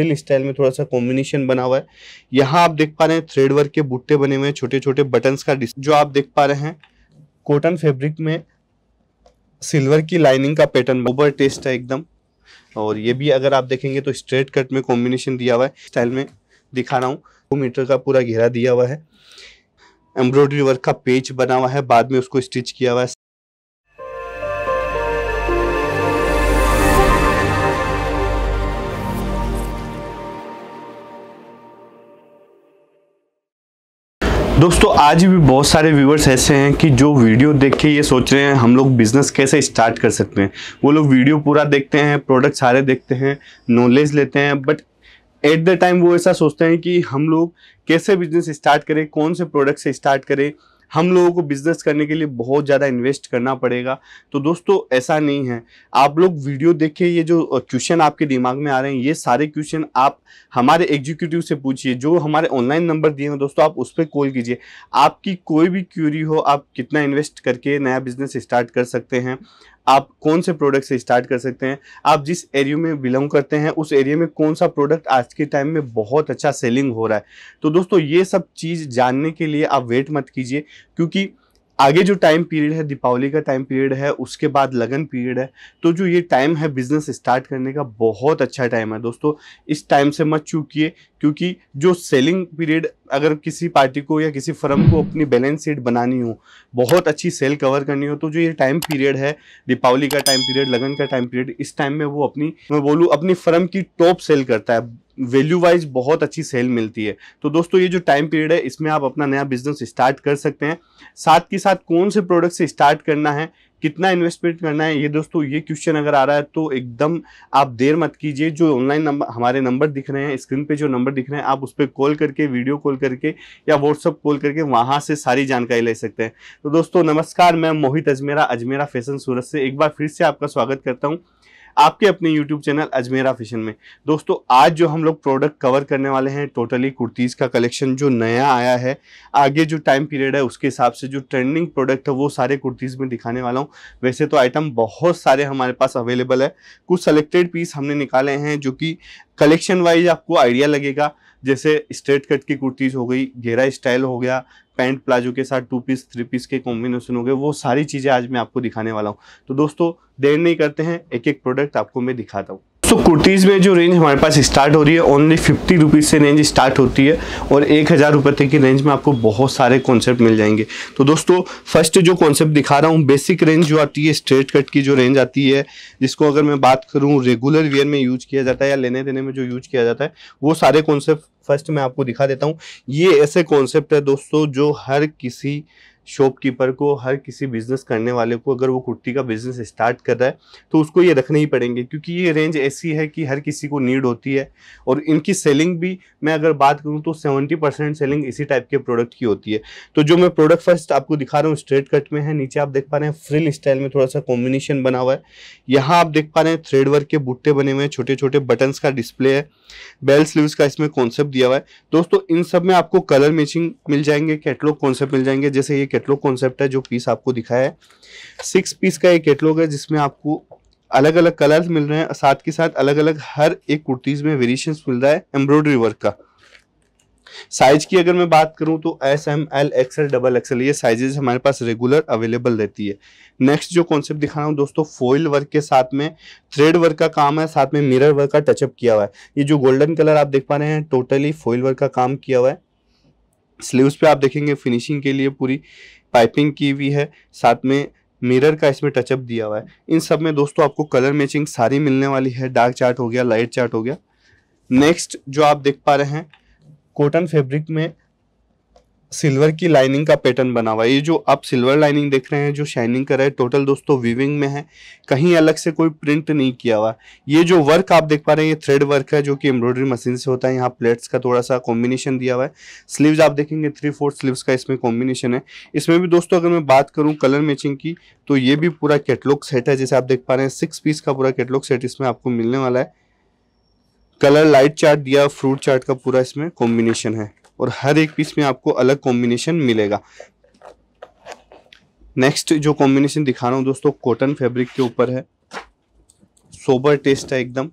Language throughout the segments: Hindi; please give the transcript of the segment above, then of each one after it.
हिल स्टाइल में थोड़ा सा कॉम्बिनेशन बना हुआ है यहाँ आप देख पा रहे हैं थ्रेड वर्क के बुट्टे बने हुए हैं छोटे छोटे बटन का जो आप देख पा रहे हैं कॉटन फेब्रिक में सिल्वर की लाइनिंग का पैटर्न ओवर टेस्ट है एकदम और ये भी अगर आप देखेंगे तो स्ट्रेट कट में कॉम्बिनेशन दिया हुआ है स्टाइल में दिखा रहा हूँ टू मीटर का पूरा घेरा दिया हुआ है एम्ब्रॉयडरी वर्क का पेज बना हुआ है बाद में उसको स्टिच किया हुआ है दोस्तों आज भी बहुत सारे व्यूवर्स ऐसे हैं कि जो वीडियो देख के ये सोच रहे हैं हम लोग बिज़नेस कैसे स्टार्ट कर सकते हैं वो लोग वीडियो पूरा देखते हैं प्रोडक्ट सारे देखते हैं नॉलेज लेते हैं बट एट द टाइम वो ऐसा सोचते हैं कि हम लोग कैसे बिज़नेस स्टार्ट करें कौन से प्रोडक्ट से स्टार्ट करें हम लोगों को बिजनेस करने के लिए बहुत ज़्यादा इन्वेस्ट करना पड़ेगा तो दोस्तों ऐसा नहीं है आप लोग वीडियो देखे ये जो क्वेश्चन आपके दिमाग में आ रहे हैं ये सारे क्वेश्चन आप हमारे एग्जीक्यूटिव से पूछिए जो हमारे ऑनलाइन नंबर दिए हैं दोस्तों आप उस पर कॉल कीजिए आपकी कोई भी क्यूरी हो आप कितना इन्वेस्ट करके नया बिजनेस स्टार्ट कर सकते हैं आप कौन से प्रोडक्ट से स्टार्ट कर सकते हैं आप जिस एरिया में बिलोंग करते हैं उस एरिया में कौन सा प्रोडक्ट आज के टाइम में बहुत अच्छा सेलिंग हो रहा है तो दोस्तों ये सब चीज़ जानने के लिए आप वेट मत कीजिए क्योंकि आगे जो टाइम पीरियड है दीपावली का टाइम पीरियड है उसके बाद लगन पीरियड है तो जो ये टाइम है बिज़नेस स्टार्ट करने का बहुत अच्छा टाइम है दोस्तों इस टाइम से मत चूकिए क्योंकि जो सेलिंग पीरियड अगर किसी पार्टी को या किसी फर्म को अपनी बैलेंस शीट बनानी हो बहुत अच्छी सेल कवर करनी हो तो जो ये टाइम पीरियड है दीपावली का टाइम पीरियड लगन का टाइम पीरियड इस टाइम में वो अपनी मैं बोलूँ अपनी फर्म की टॉप सेल करता है वैल्यू वाइज बहुत अच्छी सेल मिलती है तो दोस्तों ये जो टाइम पीरियड है इसमें आप अपना नया बिजनेस स्टार्ट कर सकते हैं साथ के साथ कौन से प्रोडक्ट से स्टार्ट करना है कितना इन्वेस्टमेंट करना है ये दोस्तों ये क्वेश्चन अगर आ रहा है तो एकदम आप देर मत कीजिए जो ऑनलाइन नंबर हमारे नंबर दिख रहे हैं स्क्रीन पे जो नंबर दिख रहे हैं आप उस पर कॉल करके वीडियो कॉल करके या व्हाट्सअप कॉल करके वहाँ से सारी जानकारी ले सकते हैं तो दोस्तों नमस्कार मैं मोहित अजमेरा अजमेरा फैशन सूरत से एक बार फिर से आपका स्वागत करता हूँ आपके अपने यूट्यूब चैनल अजमेरा फैशन में दोस्तों आज जो हम लोग प्रोडक्ट कवर करने वाले हैं टोटली कुर्तीज़ का कलेक्शन जो नया आया है आगे जो टाइम पीरियड है उसके हिसाब से जो ट्रेंडिंग प्रोडक्ट है वो सारे कुर्तीज़ में दिखाने वाला हूँ वैसे तो आइटम बहुत सारे हमारे पास अवेलेबल है कुछ सेलेक्टेड पीस हमने निकाले हैं जो कि कलेक्शन वाइज आपको आइडिया लगेगा जैसे स्ट्रेट कट की कुर्तीज़ हो गई घेरा स्टाइल हो गया पैंट प्लाजो के साथ टू पीस थ्री पीस के कॉम्बिनेशन हो गए वो सारी चीज़ें आज मैं आपको दिखाने वाला हूँ तो दोस्तों देर नहीं करते हैं एक एक प्रोडक्ट आपको मैं दिखाता हूँ दोस्तों कुर्तीज़ में जो रेंज हमारे पास स्टार्ट हो रही है ओनली फिफ्टी रुपीज़ से रेंज स्टार्ट होती है और एक हज़ार रुपये तक की रेंज में आपको बहुत सारे कॉन्सेप्ट मिल जाएंगे तो दोस्तों फर्स्ट जो कॉन्सेप्ट दिखा रहा हूँ बेसिक रेंज जो आती है स्ट्रेट कट की जो रेंज आती है जिसको अगर मैं बात करूँ रेगुलर वेयर में यूज किया जाता है या लेने देने में जो यूज किया जाता है वो सारे कॉन्सेप्ट फर्स्ट मैं आपको दिखा देता हूँ ये ऐसे कॉन्सेप्ट है दोस्तों जो हर किसी शॉपकीपर को हर किसी बिज़नेस करने वाले को अगर वो कुर्ती का बिज़नेस स्टार्ट कर रहा है तो उसको ये रखने ही पड़ेंगे क्योंकि ये रेंज ऐसी है कि हर किसी को नीड होती है और इनकी सेलिंग भी मैं अगर बात करूँ तो सेवेंटी परसेंट सेलिंग इसी टाइप के प्रोडक्ट की होती है तो जो मैं प्रोडक्ट फर्स्ट आपको दिखा रहा हूँ स्ट्रेट कट में है नीचे आप देख पा रहे हैं फ्रिल स्टाइल में थोड़ा सा कॉम्बिनेशन बना हुआ है यहाँ आप देख पा रहे हैं थ्रेड वर्क के बुट्टे बने हुए हैं छोटे छोटे बटन्स का डिस्प्ले है बेल स्लीव का इसमें कॉन्सेप्ट दिया हुआ है दोस्तों इन सब में आपको कलर मैचिंग मिल जाएंगे कैटलॉग कॉन्सेप्ट मिल जाएंगे जैसे ये कैटलॉग कॉन्सेप्ट है जो पीस आपको दिखाया है सिक्स पीस का एक कैटलॉग है जिसमें आपको अलग अलग कलर्स मिल रहे हैं साथ के साथ अलग अलग हर एक कुर्तीज़ में वेरिएशन मिल रहा है एम्ब्रॉयडरी वर्क का साइज की अगर मैं बात करूं तो S M L XL double XL ये साइजेस हमारे पास रेगुलर अवेलेबल रहती है नेक्स्ट जो कॉन्सेप्ट दिखा रहा हूँ दोस्तों फॉइल वर्क के साथ में थ्रेड वर्क का काम है साथ में मिरर वर्क का टचअप किया हुआ है ये जो गोल्डन कलर आप देख पा रहे हैं टोटली फॉइल वर्क का काम किया हुआ है स्लीव्स पे आप देखेंगे फिनिशिंग के लिए पूरी पाइपिंग की हुई है साथ में मिरर का इसमें टचअप दिया हुआ है इन सब में दोस्तों आपको कलर मैचिंग सारी मिलने वाली है डार्क चार्ट हो गया लाइट चार्ट हो गया नेक्स्ट जो आप देख पा रहे हैं कॉटन फैब्रिक में सिल्वर की लाइनिंग का पैटर्न बना हुआ है ये जो आप सिल्वर लाइनिंग देख रहे हैं जो शाइनिंग कर रहा है टोटल दोस्तों वीविंग में है कहीं अलग से कोई प्रिंट नहीं किया हुआ ये जो वर्क आप देख पा रहे हैं ये थ्रेड वर्क है जो कि एम्ब्रॉयडरी मशीन से होता है यहाँ प्लेट्स का थोड़ा सा कॉम्बिनेशन दिया हुआ है स्लीव्स आप देखेंगे थ्री फोर्थ स्लीव्स का इसमें कॉम्बिनेशन है इसमें भी दोस्तों अगर मैं बात करूँ कलर मैचिंग की तो ये भी पूरा कैटलॉग सेट है जैसे आप देख पा रहे हैं सिक्स पीस का पूरा कैटलॉग सेट इसमें आपको मिलने वाला है कलर लाइट चार्ट दिया फ्रूट चार्ट का पूरा इसमें कॉम्बिनेशन है और हर एक पीस में आपको अलग कॉम्बिनेशन मिलेगा नेक्स्ट जो कॉम्बिनेशन दिखा रहा हूँ दोस्तों कॉटन फैब्रिक के ऊपर है सोबर टेस्ट है एकदम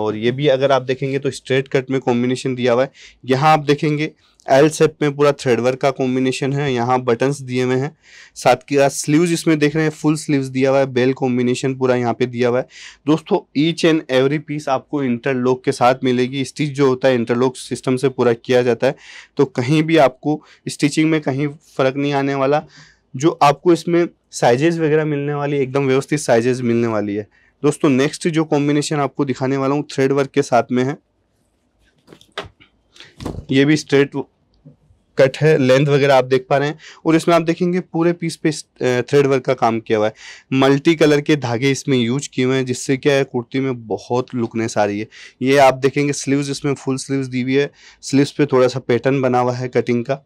और ये भी अगर आप देखेंगे तो स्ट्रेट कट में कॉम्बिनेशन दिया हुआ है यहाँ आप देखेंगे एल सेप में पूरा थ्रेड वर्क का कॉम्बिनेशन है यहाँ बटन्स दिए हुए हैं साथ के साथ स्लीव्स इसमें देख रहे हैं फुल स्लीव्स दिया हुआ है बेल कॉम्बिनेशन पूरा यहाँ पे दिया हुआ है दोस्तों ईच एंड एवरी पीस आपको इंटरलॉक के साथ मिलेगी स्टिच जो होता है इंटरलॉक सिस्टम से पूरा किया जाता है तो कहीं भी आपको स्टिचिंग में कहीं फ़र्क नहीं आने वाला जो आपको इसमें साइजेस वगैरह मिलने वाली एकदम व्यवस्थित साइजेज़ मिलने वाली है दोस्तों नेक्स्ट जो कॉम्बिनेशन आपको दिखाने वाला हूँ थ्रेड वर्क के साथ में है ये भी स्ट्रेट कट है लेंथ वगैरह आप देख पा रहे हैं और इसमें आप देखेंगे पूरे पीस पे थ्रेड वर्क का काम किया हुआ है मल्टी कलर के धागे इसमें यूज किए हुए हैं जिससे क्या है कुर्ती में बहुत लुकनेस आ रही है ये आप देखेंगे स्लीव्स इसमें फुल स्लीव्स दी हुई है स्लीव्स पे थोड़ा सा पैटर्न बना हुआ है कटिंग का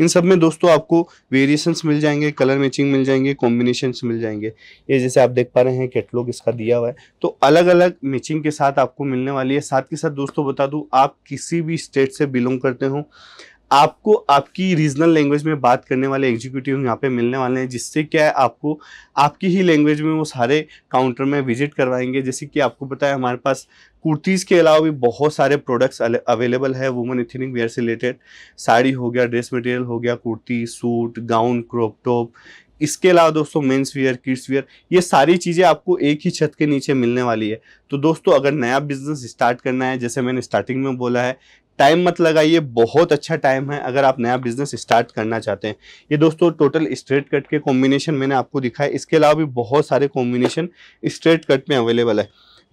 इन सब में दोस्तों आपको वेरिएशंस मिल जाएंगे कलर मैचिंग मिल जाएंगे कॉम्बिनेशंस मिल जाएंगे ये जैसे आप देख पा रहे हैं कैटलॉग इसका दिया हुआ है तो अलग अलग मैचिंग के साथ आपको मिलने वाली है साथ के साथ दोस्तों बता दूँ आप किसी भी स्टेट से बिलोंग करते हो आपको आपकी रीजनल लैंग्वेज में बात करने वाले एग्जीक्यूटिव यहाँ पे मिलने वाले हैं जिससे क्या है आपको आपकी ही लैंग्वेज में वो सारे काउंटर में विजिट करवाएंगे जैसे कि आपको पता है हमारे पास कुर्तीज़ के अलावा भी बहुत सारे प्रोडक्ट्स अवेलेबल है वुमेन इथिनिक वेयर से रिलेटेड साड़ी हो गया ड्रेस मटेरियल हो गया kurti suit gown crop top इसके अलावा दोस्तों मेंस वेयर किड्स वेयर ये सारी चीज़ें आपको एक ही छत के नीचे मिलने वाली है तो दोस्तों अगर नया बिजनेस स्टार्ट करना है जैसे मैंने स्टार्टिंग में बोला है टाइम मत लगाइए बहुत अच्छा टाइम है अगर आप नया बिजनेस स्टार्ट करना चाहते हैं ये दोस्तों टोटल स्ट्रेट कट के कॉम्बिनेशन मैंने आपको दिखाया इसके अलावा भी बहुत सारे कॉम्बिनेशन स्ट्रेट कट में अवेलेबल है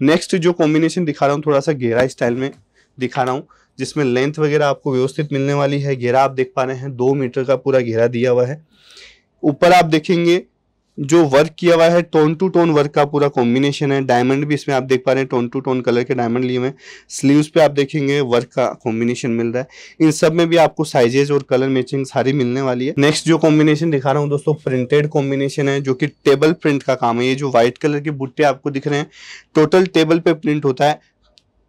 नेक्स्ट जो कॉम्बिनेशन दिखा रहा हूँ थोड़ा सा घेरा स्टाइल में दिखा रहा हूँ जिसमें लेंथ वगैरह आपको व्यवस्थित मिलने वाली है घेरा आप देख पा रहे हैं दो मीटर का पूरा घेरा दिया हुआ है ऊपर आप देखेंगे जो वर्क किया हुआ है टोन टू टोन वर्क का पूरा कॉम्बिनेशन है डायमंड भी इसमें आप देख पा रहे हैं टोन टू टोन कलर के डायमंड लिए हुए स्लीव्स पे आप देखेंगे वर्क का कॉम्बिनेशन मिल रहा है इन सब में भी आपको साइजेज और कलर मैचिंग सारी मिलने वाली है नेक्स्ट जो कॉम्बिनेशन दिखा रहा हूँ दोस्तों प्रिंटेड कॉम्बिनेशन है जो कि टेबल प्रिंट का काम है ये जो व्हाइट कलर के बुट्टे आपको दिख रहे हैं टोटल टेबल पे प्रिंट होता है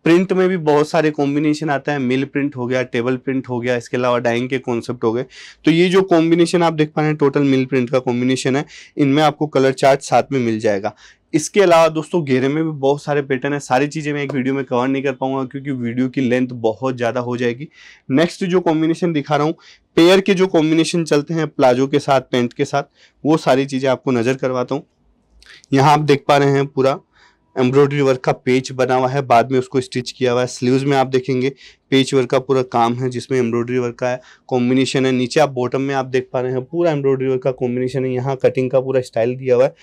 प्रिंट में भी बहुत सारे कॉम्बिनेशन आता है मिल प्रिंट हो गया टेबल प्रिंट हो गया इसके अलावा डाइंग के कॉन्सेप्ट हो गए तो ये जो कॉम्बिनेशन आप देख पा रहे हैं टोटल मिल प्रिंट का कॉम्बिनेशन है इनमें आपको कलर चार्ट साथ में मिल जाएगा इसके अलावा दोस्तों घेरे में भी बहुत सारे पैटर्न है सारी चीज़ें मैं एक वीडियो में कवर नहीं कर पाऊंगा क्योंकि वीडियो की लेंथ बहुत ज़्यादा हो जाएगी नेक्स्ट जो कॉम्बिनेशन दिखा रहा हूँ पेयर के जो कॉम्बिनेशन चलते हैं प्लाजो के साथ पेंट के साथ वो सारी चीज़ें आपको नज़र करवाता हूँ यहाँ आप देख पा रहे हैं पूरा एम्ब्रॉयडरी वर्क का पेच बना हुआ है बाद में उसको स्टिच किया हुआ है स्लीव्स में आप देखेंगे पेच वर्क का पूरा काम है जिसमें एम्ब्रॉयडरी वर्क का कॉम्बिनेशन है नीचे आप बॉटम में आप देख पा रहे हैं पूरा एम्ब्रॉयडरी वर्क का कॉम्बिनेशन है यहाँ कटिंग का पूरा स्टाइल दिया हुआ है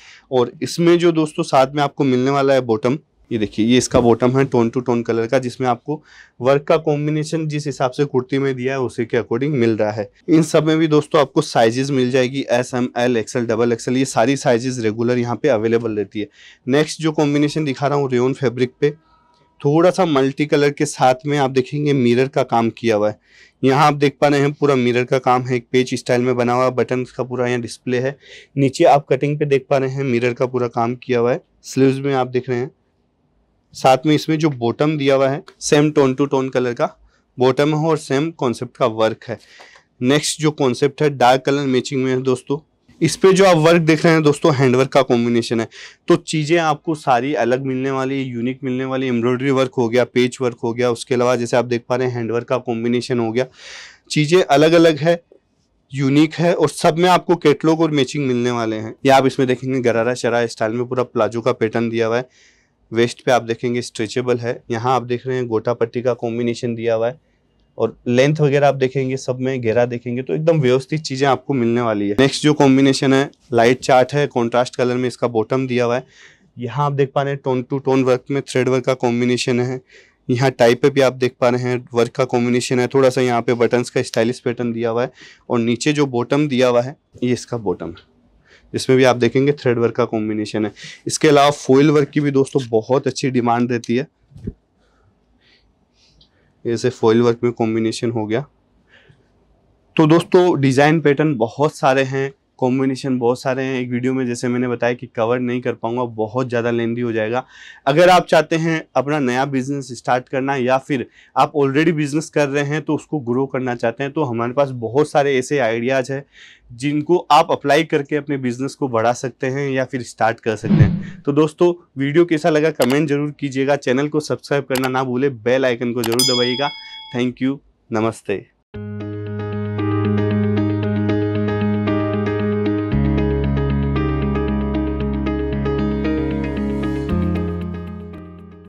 और इसमें जो दोस्तों साथ में आपको मिलने वाला है बॉटम ये देखिए ये इसका बॉटम है टोन टू टोन कलर का जिसमें आपको वर्क का कॉम्बिनेशन जिस हिसाब से कुर्ती में दिया है उसी के अकॉर्डिंग मिल रहा है इन सब में भी दोस्तों आपको साइजेस मिल जाएगी S M L XL double XL ये सारी साइजेस रेगुलर यहाँ पे अवेलेबल रहती है नेक्स्ट जो कॉम्बिनेशन दिखा रहा हूँ रेन फेब्रिक पे थोड़ा सा मल्टी कलर के साथ में आप देखेंगे मिरर का काम किया हुआ है यहाँ आप देख पा रहे हैं पूरा मिरर का काम है एक पेज स्टाइल में बना हुआ है बटन का पूरा यहाँ डिस्प्ले है नीचे आप कटिंग पे देख पा रहे हैं मिरर का पूरा काम किया हुआ है स्लीव्स में आप देख रहे हैं साथ में इसमें जो बॉटम दिया हुआ है same tone to tone colour का बॉटम है और सेम कॉन्सेप्ट का वर्क है नेक्स्ट जो कॉन्सेप्ट है डार्क कलर मैचिंग में है दोस्तों इस पे जो आप वर्क देख रहे हैं दोस्तों हैंडवर्क का कॉम्बिनेशन है तो चीज़ें आपको सारी अलग मिलने वाली यूनिक मिलने वाली एम्ब्रॉयडरी वर्क हो गया पेच वर्क हो गया उसके अलावा जैसे आप देख पा रहे हैं हैंडवर्क का कॉम्बिनेशन हो गया चीज़ें अलग अलग है यूनिक है और सब में आपको कैटलॉग और मैचिंग मिलने वाले हैं या आप इसमें देखेंगे गरारा शरा स्टाइल में पूरा प्लाजो का पैटर्न दिया हुआ है वेस्ट पे आप देखेंगे स्ट्रेचेबल है यहाँ आप देख रहे हैं गोटा पट्टी का कॉम्बिनेशन दिया हुआ है और लेंथ वगैरह आप देखेंगे सब में घेरा देखेंगे तो एकदम व्यवस्थित चीज़ें आपको मिलने वाली है नेक्स्ट जो कॉम्बिनेशन है लाइट चार्ट है कॉन्ट्रास्ट कलर में इसका बॉटम दिया हुआ है यहाँ आप देख पा रहे हैं टोन टू टोन वर्क में थ्रेड वर्क का कॉम्बिनेशन है यहाँ टाइप पे भी आप देख पा रहे हैं वर्क का कॉम्बिनेशन है थोड़ा सा यहाँ पे बटन्स का स्टाइलिश पैटर्न दिया हुआ है और नीचे जो बॉटम दिया हुआ है ये इसका बॉटम है इसमें भी आप देखेंगे थ्रेड वर्क का कॉम्बिनेशन है इसके अलावा फोइल वर्क की भी दोस्तों बहुत अच्छी डिमांड रहती है जैसे फॉइल वर्क में कॉम्बिनेशन हो गया तो दोस्तों डिज़ाइन पैटर्न बहुत सारे हैं कॉम्बिनेशन बहुत सारे हैं एक वीडियो में जैसे मैंने बताया कि कवर नहीं कर पाऊंगा बहुत ज़्यादा लेंदी हो जाएगा अगर आप चाहते हैं अपना नया बिजनेस स्टार्ट करना या फिर आप ऑलरेडी बिजनेस कर रहे हैं तो उसको ग्रो करना चाहते हैं तो हमारे पास बहुत सारे ऐसे आइडियाज़ हैं जिनको आप अप्लाई करके अपने बिजनेस को बढ़ा सकते हैं या फिर स्टार्ट कर सकते हैं तो दोस्तों वीडियो कैसा लगा कमेंट जरूर कीजिएगा चैनल को सब्सक्राइब करना ना भूले बेल आइकन को जरूर दबाइएगा थैंक यू नमस्ते